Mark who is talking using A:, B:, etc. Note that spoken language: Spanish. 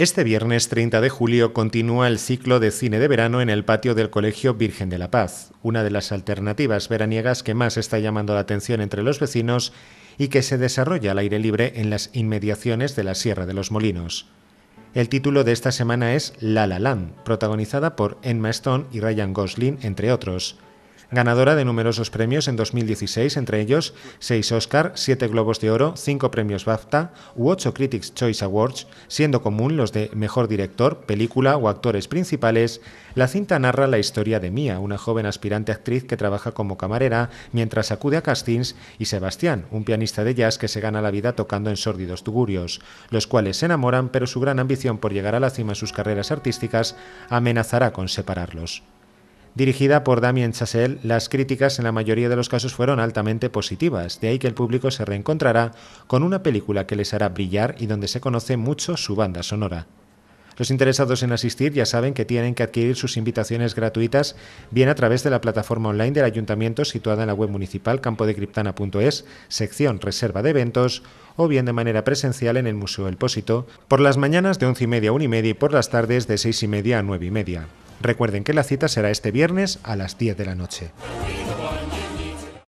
A: Este viernes 30 de julio continúa el ciclo de cine de verano en el patio del Colegio Virgen de la Paz, una de las alternativas veraniegas que más está llamando la atención entre los vecinos y que se desarrolla al aire libre en las inmediaciones de la Sierra de los Molinos. El título de esta semana es La La Land, protagonizada por Emma Stone y Ryan Gosling, entre otros ganadora de numerosos premios en 2016, entre ellos 6 Oscar, 7 Globos de Oro, 5 premios BAFTA u 8 Critics Choice Awards, siendo común los de Mejor Director, Película o Actores Principales, la cinta narra la historia de Mia, una joven aspirante actriz que trabaja como camarera mientras acude a castings, y Sebastián, un pianista de jazz que se gana la vida tocando en sórdidos tugurios, los cuales se enamoran pero su gran ambición por llegar a la cima en sus carreras artísticas amenazará con separarlos dirigida por Damien Chassel, las críticas en la mayoría de los casos fueron altamente positivas, de ahí que el público se reencontrará con una película que les hará brillar y donde se conoce mucho su banda sonora. Los interesados en asistir ya saben que tienen que adquirir sus invitaciones gratuitas bien a través de la plataforma online del ayuntamiento situada en la web municipal campodecriptana.es, sección reserva de eventos, o bien de manera presencial en el Museo El Pósito, por las mañanas de once y media a 1.30 y media por las tardes de seis y media a nueve y media. Recuerden que la cita será este viernes a las 10 de la noche.